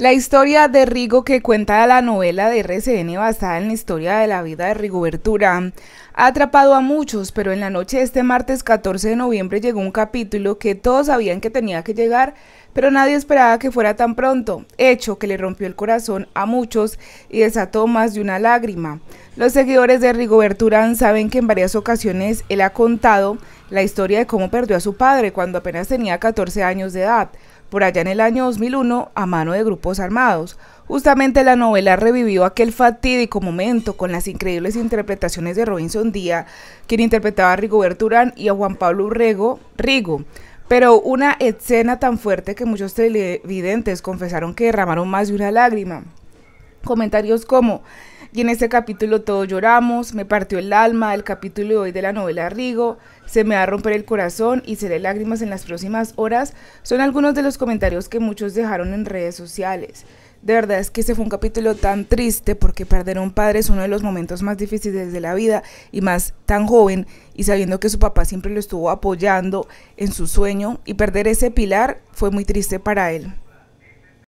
La historia de Rigo que cuenta la novela de RCN basada en la historia de la vida de rigo Urán ha atrapado a muchos, pero en la noche de este martes 14 de noviembre llegó un capítulo que todos sabían que tenía que llegar, pero nadie esperaba que fuera tan pronto, hecho que le rompió el corazón a muchos y desató más de una lágrima. Los seguidores de rigo Urán saben que en varias ocasiones él ha contado la historia de cómo perdió a su padre cuando apenas tenía 14 años de edad, por allá en el año 2001 a mano de grupos armados. Justamente la novela revivió aquel fatídico momento con las increíbles interpretaciones de Robinson Díaz, quien interpretaba a Rigoberto Urán y a Juan Pablo Urrego, Rigo. Pero una escena tan fuerte que muchos televidentes confesaron que derramaron más de una lágrima. Comentarios como, y en este capítulo todos lloramos, me partió el alma, el capítulo de hoy de la novela Rigo, se me va a romper el corazón y seré lágrimas en las próximas horas, son algunos de los comentarios que muchos dejaron en redes sociales. De verdad es que ese fue un capítulo tan triste porque perder a un padre es uno de los momentos más difíciles de la vida y más tan joven y sabiendo que su papá siempre lo estuvo apoyando en su sueño y perder ese pilar fue muy triste para él.